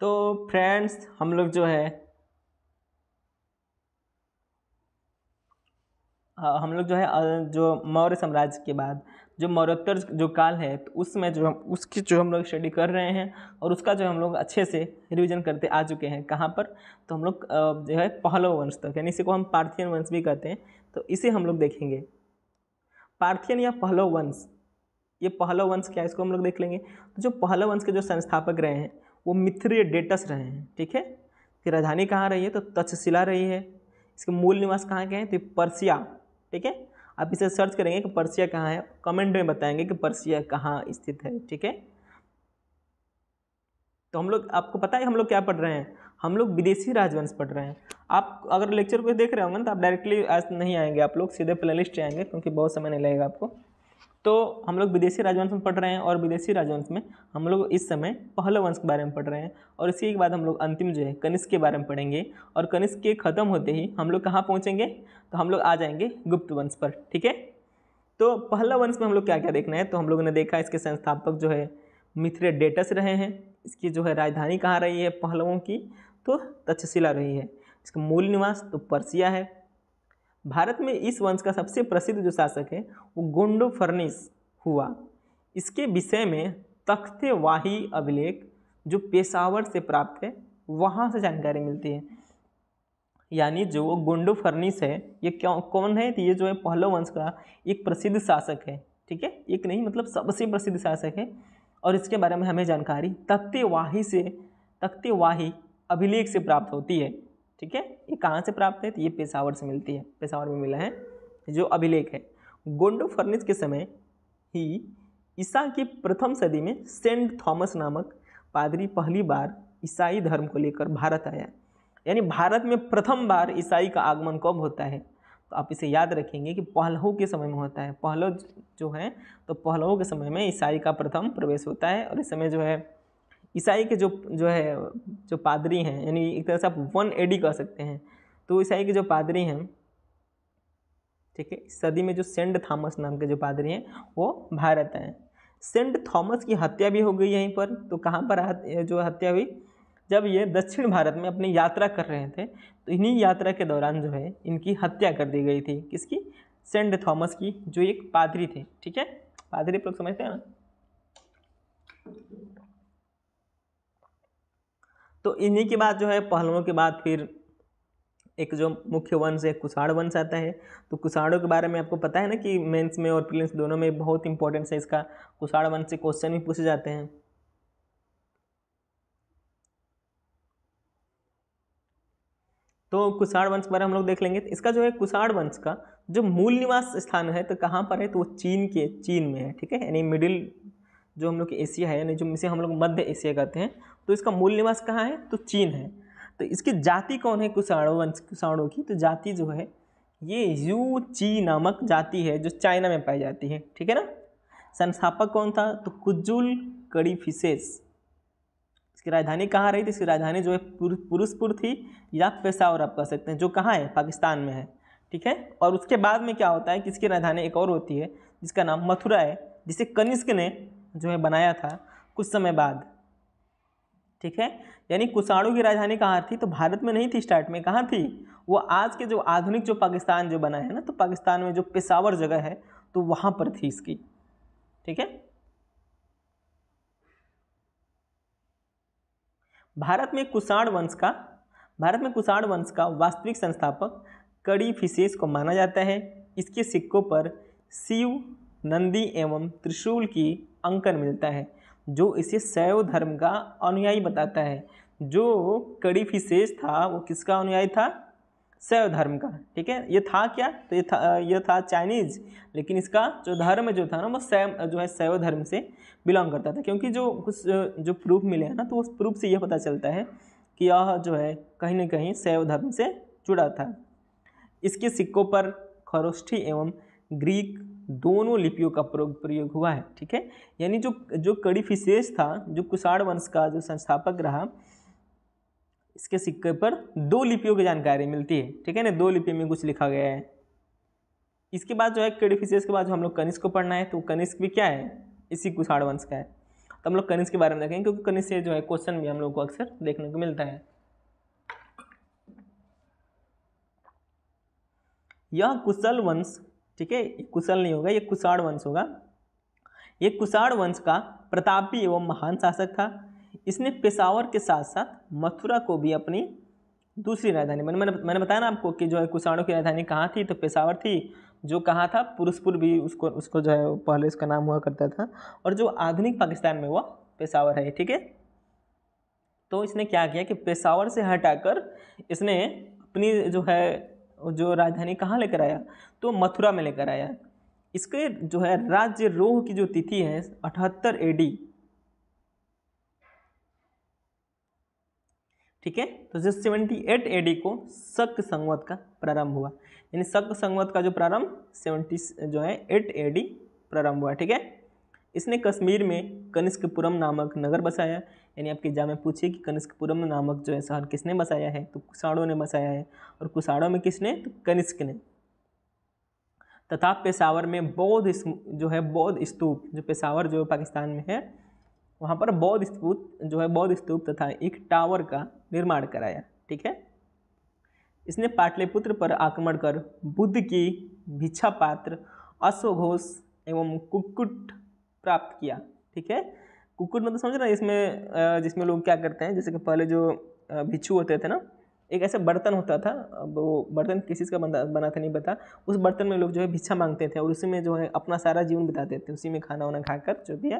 तो फ्रेंड्स हम लोग जो है हम लोग जो है जो मौर्य साम्राज्य के बाद जो मौर्योत्तर जो काल है तो उसमें जो हम उसकी जो हम लोग स्टडी कर रहे हैं और उसका जो हम लोग अच्छे से रिवीजन करते आ चुके हैं कहाँ पर तो हम लोग जो है पहलव वंश तक यानी इसी को हम पार्थियन वंश भी कहते हैं तो इसे हम लोग देखेंगे पार्थियन या पहलव वंश ये पहलव वंश क्या है इसको हम लोग देख लेंगे तो जो पहलव वंश के जो संस्थापक रहे हैं वो मिथ्रीय डेटस रहे हैं ठीक है कि राजधानी कहाँ रही है तो तक्षशिला रही है इसके मूल निवास कहाँ के हैं तो पर्सिया ठीक है आप इसे सर्च करेंगे कि पर्सिया कहाँ है कमेंट में बताएंगे कि पर्सिया कहाँ स्थित है ठीक है तो हम लोग आपको पता है हम लोग क्या पढ़ रहे हैं हम लोग विदेशी राजवंश पढ़ रहे हैं आप अगर लेक्चर को देख रहे होंगे ना तो आप डायरेक्टली आज नहीं आएंगे आप लोग सीधे प्ले लिस्ट आएंगे क्योंकि बहुत समय नहीं लगेगा आपको तो हम लोग विदेशी राजवंश में पढ़ रहे हैं और विदेशी राजवंश में हम लोग इस समय पहले वंश के बारे में पढ़ रहे हैं और इसी के बाद हम लोग अंतिम जो है कनिष्क के बारे में पढ़ेंगे और कनिष्क के ख़त्म होते ही हम लोग कहाँ पहुँचेंगे तो हम लोग आ जाएंगे गुप्त वंश पर ठीक है तो पहला वंश में हम लोग क्या क्या देखना है तो हम लोगों ने देखा इसके संस्थापक जो है मिथ्रे डेटस रहे हैं इसकी जो है राजधानी कहाँ रही है पहलवों की तो तक्षशिला रही है इसका मूल निवास तो पर्सिया है भारत में इस वंश का सबसे प्रसिद्ध जो शासक है वो गोंडो फर्निस हुआ इसके विषय में तख्ते वाही अभिलेख जो पेशावर से प्राप्त है वहाँ से जानकारी मिलती है यानी जो गोंडो फर्निस है ये क्यों कौन है तो ये जो है पहलो वंश का एक प्रसिद्ध शासक है ठीक है एक नहीं मतलब सबसे प्रसिद्ध शासक है और इसके बारे में हमें जानकारी तख्ते वाही से तख्ते वाही अभिलेख से प्राप्त होती है ठीक है ये कहाँ से प्राप्त है तो ये पेशावर से मिलती है पेशावर में मिला है जो अभिलेख है गोंडो फर्निस के समय ही ईसा की प्रथम सदी में सेंट थॉमस नामक पादरी पहली बार ईसाई धर्म को लेकर भारत आया यानी भारत में प्रथम बार ईसाई का आगमन कब होता है तो आप इसे याद रखेंगे कि पहलवों के समय में होता है पहलो जो है तो पहलवों के समय में ईसाई का प्रथम प्रवेश होता है और इस समय जो है ईसाई के जो जो है जो पादरी हैं यानी एक तरह से आप वन एडी कह सकते हैं तो ईसाई के जो पादरी हैं ठीक है सदी में जो सेंट थॉमस नाम के जो पादरी हैं वो भारत हैं सेंट थॉमस की हत्या भी हो गई यहीं पर तो कहाँ पर जो हत्या हुई जब ये दक्षिण भारत में अपनी यात्रा कर रहे थे तो इन्हीं यात्रा के दौरान जो है इनकी हत्या कर दी गई थी किसकी सेंट थॉमस की जो एक पादरी थे ठीक है पादरी लोग समझते हैं ना तो इन्हीं के बाद जो है पहलवों के बाद फिर एक जो मुख्य वंश है कुषाण वंश आता है तो कुषाणों के बारे में आपको पता है ना कि मेंस में और प्रिलिम्स दोनों में बहुत इंपॉर्टेंस है इसका कुषाण वंश से क्वेश्चन भी पूछे जाते हैं तो कुषाण वंश के बारे में हम लोग देख लेंगे इसका जो है कुषाण वंश का जो मूल निवास स्थान है तो कहाँ पर है तो वो चीन के चीन में है ठीक है यानी मिडिल जो हम लोग की एशिया है यानी जो इसे हम लोग मध्य एशिया कहते हैं तो इसका मूल निवास कहाँ है तो चीन है तो इसकी जाति कौन है कुषाणों वंश कुषाणों की तो जाति जो है ये यू ची नामक जाति है जो चाइना में पाई जाती है ठीक है ना संस्थापक कौन था तो कुजुल कड़ी फिशेस इसकी राजधानी कहाँ रही थी इसकी राजधानी जो है पुरुषपुर थी या पेशावर आप कह सकते हैं जो कहाँ है पाकिस्तान में है ठीक है और उसके बाद में क्या होता है कि इसकी राजधानी एक और होती है जिसका नाम मथुरा है जिसे कनिष्क ने जो है बनाया था कुछ समय बाद ठीक है यानी कुषाणु की राजधानी कहाँ थी तो भारत में नहीं थी स्टार्ट में कहाँ थी वो आज के जो आधुनिक जो पाकिस्तान जो बना है ना तो पाकिस्तान में जो पेशावर जगह है तो वहाँ पर थी इसकी ठीक है भारत में कुषाण वंश का भारत में कुषाण वंश का वास्तविक संस्थापक कड़ी फिशेस को माना जाता है इसके सिक्कों पर शिव नंदी एवं त्रिशूल की अंकन मिलता है जो इसे शैव धर्म का अनुयायी बताता है जो कड़ी फिशेष था वो किसका अनुयायी था शैव धर्म का ठीक है ये था क्या तो ये था ये था चाइनीज लेकिन इसका जो धर्म जो था ना वो शैव जो है शैव धर्म से बिलोंग करता था क्योंकि जो कुछ जो प्रूफ मिले हैं ना तो उस प्रूफ से यह पता चलता है कि यह जो है कहीं ना कहीं शैव धर्म से जुड़ा था इसके सिक्कों पर खरोष्ठी एवं ग्रीक दोनों लिपियों का प्रयोग हुआ है ठीक है यानी जो जो फिशेष था जो कुषाण वंश का जो संस्थापक रहा इसके सिक्के पर दो लिपियों की जानकारी मिलती है ठीक है ना दो लिपि में कुछ लिखा गया है इसके बाद जो है फिशेष के बाद जो हम लोग कनिष्क को पढ़ना है तो कनिष्क भी क्या है इसी कुषाण वंश का है तो हम लोग कनिष्क के बारे में देखेंगे क्योंकि कनिष्क से जो है क्वेश्चन भी हम लोग को अक्सर देखने को मिलता है यह कुशल वंश ठीक है कुशल नहीं होगा ये कुषाण वंश होगा ये कुषाण वंश का प्रतापी एवं महान शासक था इसने पेशावर के साथ साथ मथुरा को भी अपनी दूसरी राजधानी मैंने मैंने मैंने बताया ना आपको कि जो है कुषाणों की राजधानी कहाँ थी तो पेशावर थी जो कहाँ था पुरुषपुर भी उसको उसको जो है पहले उसका नाम हुआ करता था और जो आधुनिक पाकिस्तान में हुआ पेशावर है ठीक है तो इसने क्या किया कि पेशावर से हटाकर इसने अपनी जो है जो राजधानी कहाँ लेकर आया तो मथुरा में लेकर आया इसके जो है राज्य रोह की जो तिथि है अठहत्तर एडी ठीक है तो जिस सेवेंटी एट एडी को शक संवत का प्रारंभ हुआ यानी शक संवत का जो प्रारंभ सेवेंटी जो है एट एडी प्रारंभ हुआ ठीक है इसने कश्मीर में कनिष्कपुरम नामक नगर बसाया यानी आपके एग्जाम में पूछे कि कनिष्कपुरम नामक जो है शहर किसने बसाया है तो कुषाणों ने बसाया है और कुषाणों में किसने तो कनिष्क ने तथा पेशावर में बौद्ध जो है बौद्ध स्तूप जो पेशावर जो पाकिस्तान में है वहाँ पर बौद्ध स्तूप जो है बौद्ध स्तूप तथा एक टावर का निर्माण कराया ठीक है इसने पाटलिपुत्र पर आक्रमण कर बुद्ध की भिक्षा पात्र अश्वघोष एवं कुक्कुट प्राप्त किया ठीक है कुक्कुट मतलब समझ रहे हैं इसमें जिसमें लोग क्या करते हैं जैसे कि पहले जो भिक्षु होते थे ना एक ऐसा बर्तन होता था अब वो बर्तन किस चीज़ का बना बना था नहीं पता उस बर्तन में लोग जो है भिक्षा मांगते थे और उसी में जो है अपना सारा जीवन बिताते थे उसी में खाना वाना खाकर जो भी है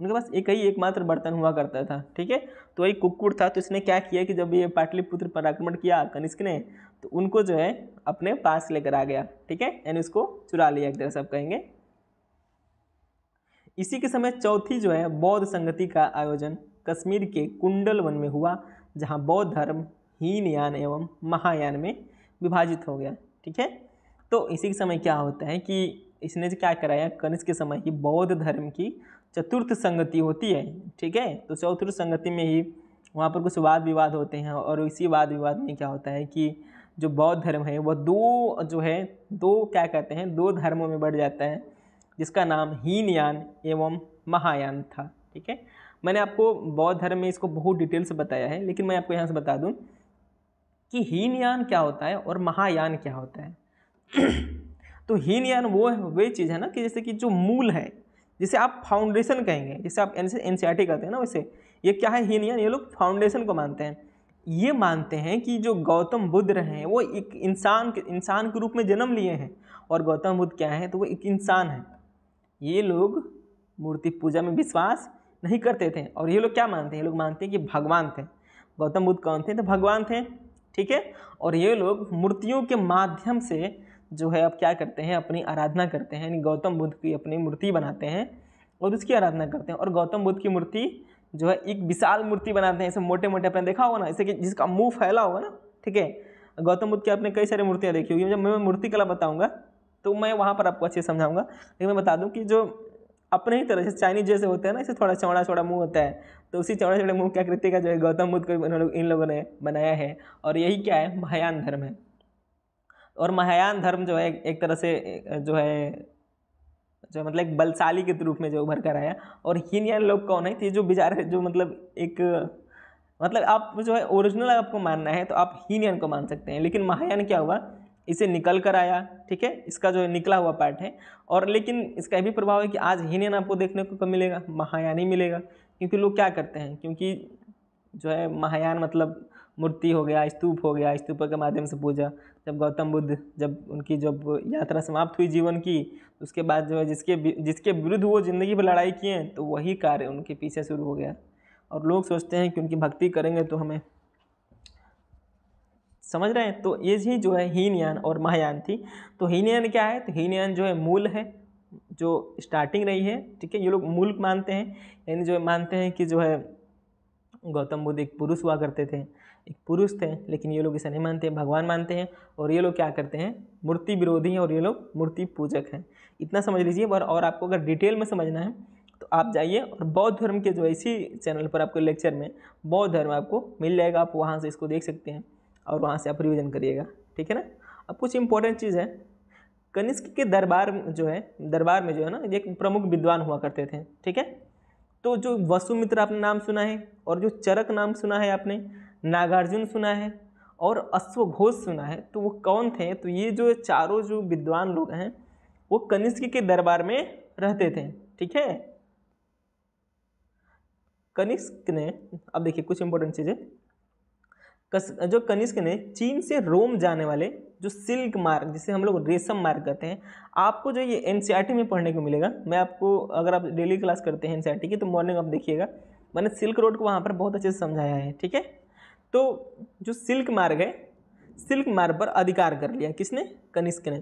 उनके पास एक ही एकमात्र बर्तन हुआ करता था ठीक है तो वही कुक्कुट था तो इसने क्या किया कि जब ये पाटलिपुत्र पर आक्रमण किया कनिष्क ने तो उनको जो है अपने पास लेकर आ गया ठीक है यानी उसको चुरा लिया एक तरह से आप कहेंगे इसी के समय चौथी जो है बौद्ध संगति का आयोजन कश्मीर के कुंडल वन में हुआ जहाँ बौद्ध धर्म हीनयान एवं महायान में विभाजित हो गया ठीक है तो इसी के समय क्या होता है कि इसने क्या कराया कनिष्क के समय ही बौद्ध धर्म की चतुर्थ संगति होती है ठीक है तो चतुर्थ संगति में ही वहाँ पर कुछ वाद विवाद होते हैं और इसी वाद विवाद में क्या होता है कि जो बौद्ध धर्म है वह दो जो है दो क्या कहते हैं दो धर्मों में बढ़ जाता है जिसका नाम हीनयान एवं महायान था ठीक है मैंने आपको बौद्ध धर्म में इसको बहुत डिटेल से बताया है लेकिन मैं आपको यहाँ से बता दूँ कि हीनयान क्या होता है और महायान क्या होता है तो हीनयान वो वे चीज़ है ना कि जैसे कि जो मूल है जिसे आप फाउंडेशन कहेंगे जिसे आप एन सी कहते हैं ना वैसे ये क्या है हीनयान ये लोग फाउंडेशन को मानते हैं ये मानते हैं कि जो गौतम बुद्ध रहे हैं वो एक इंसान के इंसान के रूप में जन्म लिए हैं और गौतम बुद्ध क्या है तो वो एक इंसान है ये लोग मूर्ति पूजा में विश्वास नहीं करते थे और ये लोग क्या मानते हैं ये लोग मानते हैं कि भगवान थे गौतम बुद्ध कौन थे तो भगवान थे ठीक है और ये लोग मूर्तियों के माध्यम से जो है अब क्या करते हैं अपनी आराधना करते हैं यानी गौतम बुद्ध की अपनी मूर्ति बनाते हैं और उसकी आराधना करते हैं और गौतम बुद्ध की मूर्ति जो है एक विशाल मूर्ति बनाते हैं ऐसे मोटे मोटे आपने देखा होगा ना ऐसे कि जिसका मुंह फैला होगा ना ठीक है गौतम बुद्ध की आपने कई सारी मूर्तियाँ देखी होगी जब मैं मूर्ति कला बताऊँगा तो मैं वहाँ पर आपको अच्छे समझाऊंगा लेकिन मैं बता दूँ कि जो अपने ही तरह से चाइनीज जैसे होते हैं ना इसे थोड़ा चौड़ा चौड़ा मुंह होता है तो उसी चौड़े चौड़े मुंह की आकृति का जो है गौतम बुद्ध को इन लोगों ने बनाया है और यही क्या है महायान धर्म है और महायान धर्म जो है एक तरह से जो है जो मतलब एक बलशाली के रूप में जो उभर कर आया और हीनयान लोग कौन है ये जो बिजार जो मतलब एक मतलब आप जो है ओरिजिनल आपको मानना है तो आप हीनयान को मान सकते हैं लेकिन महायान क्या हुआ इसे निकल कर आया ठीक है इसका जो निकला हुआ पार्ट है और लेकिन इसका भी प्रभाव है कि आज हीनेन आपको देखने को कम मिलेगा महायानी मिलेगा क्योंकि लोग क्या करते हैं क्योंकि जो है महायान मतलब मूर्ति हो गया स्तूप हो गया स्तूप के माध्यम से पूजा जब गौतम बुद्ध जब उनकी जब यात्रा समाप्त हुई जीवन की उसके बाद जो है जिसके जिसके विरुद्ध वो ज़िंदगी भर लड़ाई किए तो वही कार्य उनके पीछे शुरू हो गया और लोग सोचते हैं कि उनकी भक्ति करेंगे तो हमें समझ रहे हैं तो ये ही जो है हीनयान और महायान थी तो हीनयान क्या है तो हीनयान जो है मूल है जो स्टार्टिंग रही है ठीक है ये लोग मूल मानते हैं यानी जो है मानते हैं कि जो है गौतम बुद्ध एक पुरुष हुआ करते थे एक पुरुष थे लेकिन ये लोग ऐसा नहीं मानते हैं भगवान मानते हैं और ये लोग क्या करते हैं मूर्ति विरोधी हैं और ये लोग मूर्ति पूजक हैं इतना समझ लीजिए और और आपको अगर डिटेल में समझना है तो आप जाइए और बौद्ध धर्म के जो है इसी चैनल पर आपको लेक्चर में बौद्ध धर्म आपको मिल जाएगा आप वहाँ से इसको देख सकते हैं और वहाँ से आप रिविज़न करिएगा ठीक है ना अब कुछ इंपॉर्टेंट चीज़ है कनिष्क के दरबार जो है दरबार में जो है ना एक प्रमुख विद्वान हुआ करते थे ठीक है तो जो वसुमित्र आपने नाम सुना है और जो चरक नाम सुना है आपने नागार्जुन सुना है और अश्वघोष सुना है तो वो कौन थे तो ये जो चारों जो विद्वान लोग हैं वो कनिष्क के दरबार में रहते थे ठीक है कनिष्क ने अब देखिए कुछ इंपॉर्टेंट चीज़ें कस जो कनिष्क ने चीन से रोम जाने वाले जो सिल्क मार्ग जिसे हम लोग रेशम मार्ग कहते हैं आपको जो ये एन में पढ़ने को मिलेगा मैं आपको अगर आप डेली क्लास करते हैं एन की तो मॉर्निंग आप देखिएगा मैंने सिल्क रोड को वहाँ पर बहुत अच्छे से समझाया है ठीक है तो जो सिल्क मार्ग है सिल्क मार्ग पर अधिकार कर लिया किसने कनिष्क ने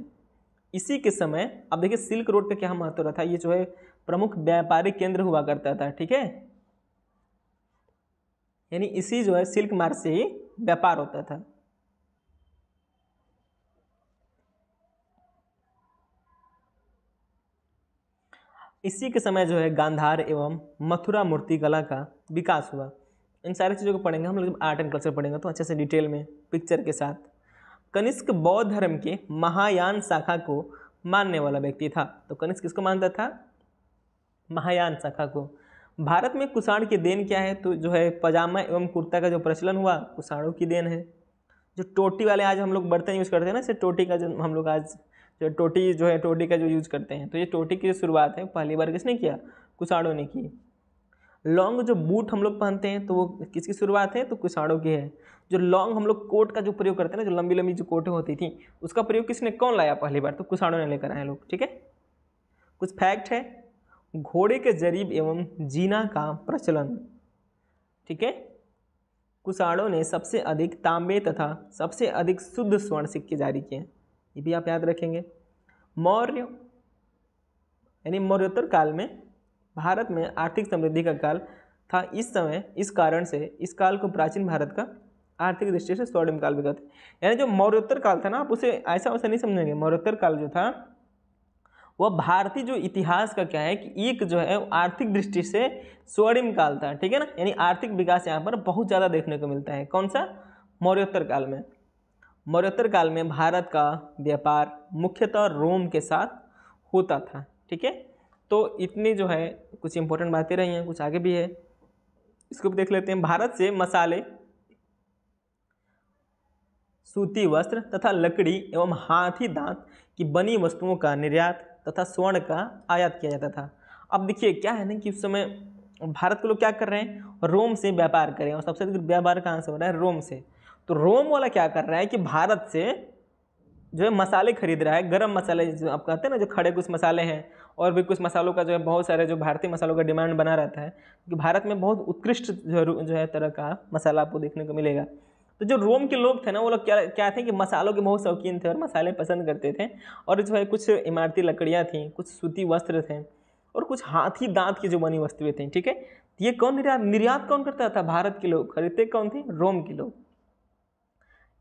इसी के समय अब देखिए सिल्क रोड का क्या महत्व रहा था ये जो है प्रमुख व्यापारिक केंद्र हुआ करता था ठीक है यानी इसी जो है सिल्क मार्ग से ही व्यापार होता था इसी के समय जो है गांधार एवं मथुरा मूर्ति कला का विकास हुआ इन सारी चीज़ों को पढ़ेंगे हम लोग आर्ट एंड कल्चर पढ़ेंगे तो अच्छे से डिटेल में पिक्चर के साथ कनिष्क बौद्ध धर्म के महायान शाखा को मानने वाला व्यक्ति था तो कनिष्क किसको मानता था महायान शाखा को भारत में कुषाण की देन क्या है तो जो है पजामा एवं कुर्ता का जो प्रचलन हुआ कुषाणों की देन है जो टोटी वाले आज हम लोग बर्तन यूज़ करते हैं ना इसे टोटी का जो हम लोग आज जो टोटी जो है टोटी का जो यूज़ करते हैं तो ये टोटी की जो शुरुआत है पहली बार किसने किया कुषाणों ने की लॉन्ग जो बूट हम लोग पहनते हैं तो वो किसकी शुरुआत है तो कुषाणों की है जो लॉन्ग हम लोग कोट का जो प्रयोग करते हैं ना जो लंबी लंबी जो कोटें होती थी उसका प्रयोग किसने कौन लाया पहली बार तो कुषाणों ने लेकर आए लोग ठीक है कुछ फैक्ट है घोड़े के जरीब एवं जीना का प्रचलन ठीक है कुषाणों ने सबसे अधिक तांबे तथा सबसे अधिक शुद्ध स्वर्ण सिक्के जारी किए ये भी आप याद रखेंगे मौर्य यानी मौर्योत्तर काल में भारत में आर्थिक समृद्धि का काल था इस समय इस कारण से इस काल को प्राचीन भारत का आर्थिक दृष्टि से स्वर्णिम काल भी कहते हैं यानी जो मौर्योत्तर काल था ना आप उसे ऐसा वैसा नहीं समझेंगे मौर्योत्तर काल जो था वह भारतीय जो इतिहास का क्या है कि एक जो है आर्थिक दृष्टि से स्वर्णिम काल था ठीक है ना यानी आर्थिक विकास यहाँ पर बहुत ज़्यादा देखने को मिलता है कौन सा मौर्योत्तर काल में मौर्योत्तर काल में भारत का व्यापार मुख्यतः रोम के साथ होता था ठीक है तो इतनी जो है कुछ इंपॉर्टेंट बातें रही हैं कुछ आगे भी है इसको भी देख लेते हैं भारत से मसाले सूती वस्त्र तथा लकड़ी एवं हाथी दांत की बनी वस्तुओं का निर्यात तथा स्वर्ण का आयात किया जाता था अब देखिए क्या है ना कि उस समय भारत के लोग क्या कर रहे हैं रोम से व्यापार कर रहे हैं और सबसे अधिक व्यापार कहाँ से हो रहा है रोम से तो रोम वाला क्या कर रहा है कि भारत से जो है मसाले खरीद रहा है गरम मसाले जो आप कहते हैं ना जो खड़े कुछ मसाले हैं और भी कुछ मसालों का जो है बहुत सारे जो भारतीय मसालों का डिमांड बना रहता है क्योंकि भारत में बहुत उत्कृष्ट जो है तरह का मसाला आपको देखने को मिलेगा तो जो रोम के लोग थे ना वो लोग क्या क्या थे कि मसालों के बहुत शौकीन थे और मसाले पसंद करते थे और जो है कुछ इमारती लकड़ियाँ थीं कुछ सूती वस्त्र थे और कुछ हाथी दांत की जो बनी वस्तुएं थी ठीक है ये कौन निर्यात निर्यात कौन करता था भारत के लोग खरीदते कौन थे रोम के लोग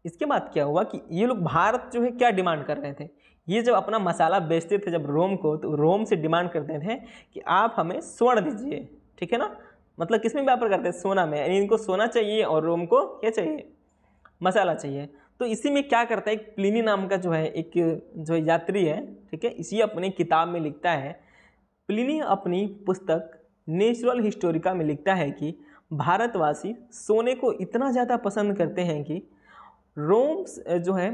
इसके बाद क्या हुआ कि ये लोग भारत जो है क्या डिमांड कर रहे थे ये जब अपना मसाला बेचते थे जब रोम को तो रोम से डिमांड करते थे कि आप हमें स्वर्ण दीजिए ठीक है ना मतलब किस में व्यापार करते हैं सोना में यानी इनको सोना चाहिए और रोम को क्या चाहिए मसाला चाहिए तो इसी में क्या करता है एक प्लिनी नाम का जो है एक जो यात्री है ठीक है इसी अपने किताब में लिखता है प्लिनी अपनी पुस्तक नेचुरल हिस्टोरिका में लिखता है कि भारतवासी सोने को इतना ज़्यादा पसंद करते हैं कि रोम जो है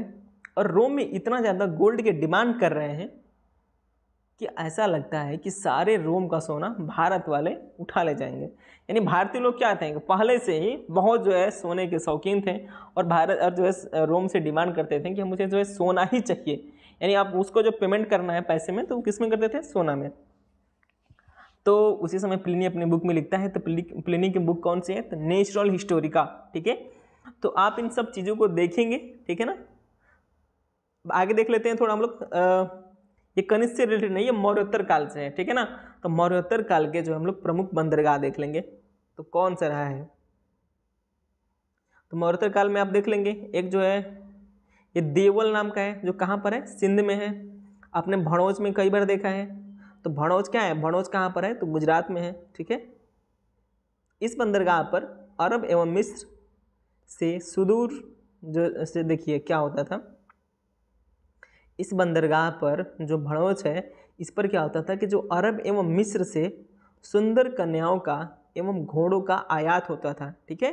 और रोम में इतना ज़्यादा गोल्ड के डिमांड कर रहे हैं कि ऐसा लगता है कि सारे रोम का सोना भारत वाले उठा ले जाएंगे यानी भारतीय लोग क्या थे पहले से ही बहुत जो है सोने के शौकीन थे और भारत और जो है रोम से डिमांड करते थे कि मुझे जो है सोना ही चाहिए यानी आप उसको जो पेमेंट करना है पैसे में तो वो किस में करते थे सोना में तो उसी समय प्लिनी अपनी बुक में लिखता है तो प्लिनी की बुक कौन सी है तो नेचुरल हिस्टोरिका ठीक है तो आप इन सब चीज़ों को देखेंगे ठीक है ना आगे देख लेते हैं थोड़ा हम लोग ये कनिष्क से रिलेटेड नहीं है मौर्योत्तर काल से है ठीक है ना तो मौर्योत्तर काल के जो हम लोग प्रमुख बंदरगाह देख लेंगे तो कौन सा रहा है तो मौर्योत्तर काल में आप देख लेंगे एक जो है ये देवल नाम का है जो कहाँ पर है सिंध में है आपने भड़ोज में कई बार देखा है तो भड़ोज क्या है भड़ोज कहाँ पर है तो गुजरात में है ठीक है इस बंदरगाह पर अरब एवं मिस्र से सुदूर जो से देखिए क्या होता था इस बंदरगाह पर जो भड़ोच है इस पर क्या होता था कि जो अरब एवं मिस्र से सुंदर कन्याओं का एवं घोड़ों का आयात होता था ठीक है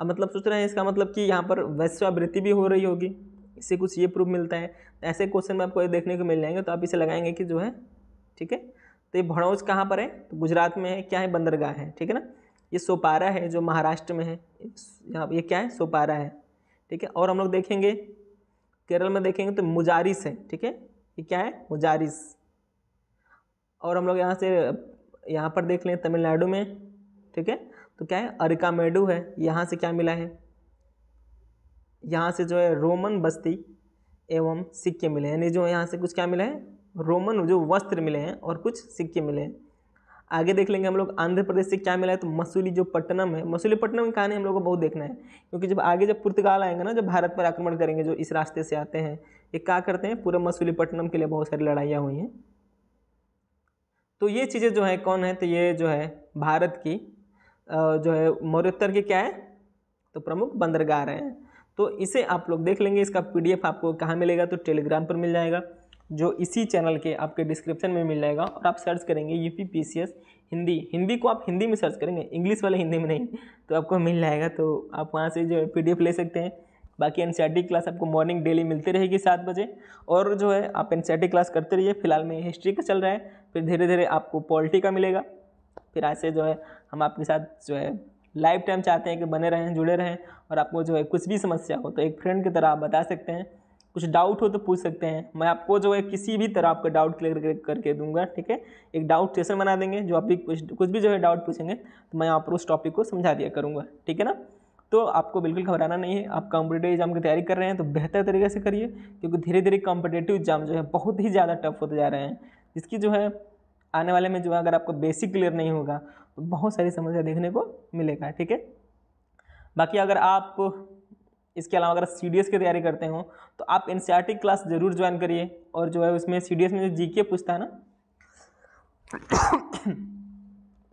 अब मतलब सोच रहे हैं इसका मतलब कि यहाँ पर वैश्यावृत्ति भी हो रही होगी इससे कुछ ये प्रूफ मिलता है ऐसे क्वेश्चन में आपको ये देखने को मिल जाएंगे तो आप इसे लगाएंगे कि जो है ठीक है तो ये भड़ौच कहाँ पर है तो गुजरात में है क्या है बंदरगाह है ठीक है ना ये सोपारा है जो महाराष्ट्र में है यहाँ ये क्या है सोपारा है ठीक है और हम लोग देखेंगे केरल में देखेंगे तो मुजारिस है ठीक है ये क्या है मुजारिस और हम लोग यहाँ से यहाँ पर देख लें तमिलनाडु में ठीक है तो क्या है अरिकामेडू है यहाँ से क्या मिला है यहाँ से जो है रोमन बस्ती एवं सिक्के मिले हैं यानी जो यहाँ से कुछ क्या मिले हैं रोमन जो वस्त्र मिले हैं और कुछ सिक्के मिले हैं आगे देख लेंगे हम लोग आंध्र प्रदेश से क्या मिला है तो मसूली जो पटनम है मसूली पट्टनम की कहानी हम लोग को बहुत देखना है क्योंकि जब आगे जब पुर्तगाल आएंगे ना जब भारत पर आक्रमण करेंगे जो इस रास्ते से आते हैं ये क्या करते हैं पूरा पटनम के लिए बहुत सारी लड़ाइयाँ हुई हैं तो ये चीज़ें जो है कौन है तो ये जो है भारत की जो है मौर्योत्तर के क्या है तो प्रमुख बंदरगाह हैं तो इसे आप लोग देख लेंगे इसका पीडीएफ आपको कहाँ मिलेगा तो टेलीग्राम पर मिल जाएगा जो इसी चैनल के आपके डिस्क्रिप्शन में मिल जाएगा और आप सर्च करेंगे U P P C S Hindi Hindi को आप हिंदी में सर्च करेंगे इंग्लिश वाले हिंदी में नहीं तो आपको मिल जाएगा तो आप वहाँ से जो है पी डी एफ ले सकते हैं बाकी एन क्लास आपको मॉर्निंग डेली मिलती रहेगी सात बजे और जो है आप एन क्लास करते रहिए फिलहाल में हिस्ट्री का चल रहा है फिर धीरे धीरे आपको पॉलिटी का मिलेगा फिर ऐसे जो है हम आपके साथ जो है लाइफ टाइम चाहते हैं कि बने रहें जुड़े रहें और आपको जो है कुछ भी समस्या हो तो एक फ्रेंड की तरह आप बता सकते हैं कुछ डाउट हो तो पूछ सकते हैं मैं आपको जो है किसी भी तरह आपका डाउट क्लियर करके दूंगा ठीक है एक डाउट सेशन बना देंगे जो आप भी कुछ कुछ भी जो है डाउट पूछेंगे तो मैं आप उस टॉपिक को समझा दिया करूँगा ठीक है ना तो आपको बिल्कुल घबराना नहीं है आप कॉम्पिटेटिव एग्जाम की तैयारी कर रहे हैं तो बेहतर तरीके से करिए क्योंकि धीरे धीरे कॉम्पिटेटिव एग्जाम जो है बहुत ही ज़्यादा टफ होते जा रहे हैं जिसकी जो है आने वाले में जो है अगर आपको बेसिक क्लियर नहीं होगा तो बहुत सारी समस्या देखने को मिलेगा ठीक है बाकी अगर आप इसके अलावा अगर सी डी की तैयारी करते हो तो आप एन क्लास ज़रूर ज्वाइन करिए और जो है उसमें सी में जो जी पूछता है ना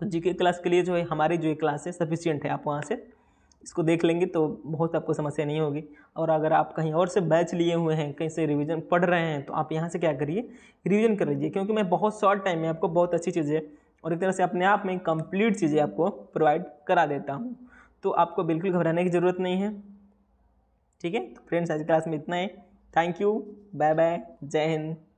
तो जी क्लास के लिए जो है हमारी जो क्लास है सफिशियंट है आप वहाँ से इसको देख लेंगे तो बहुत आपको समस्या नहीं होगी और अगर आप कहीं और से बैच लिए हुए हैं कहीं से रिवीजन पढ़ रहे हैं तो आप यहाँ से क्या करिए रिवीजन कर लीजिए क्योंकि मैं बहुत शॉर्ट टाइम में आपको बहुत अच्छी चीज़ें और एक तरह से अपने आप में कंप्लीट चीज़ें आपको प्रोवाइड करा देता हूँ तो आपको बिल्कुल घबराने की ज़रूरत नहीं है ठीक है तो फ्रेंड्स आज क्लास में इतना ही थैंक यू बाय बाय जय हिंद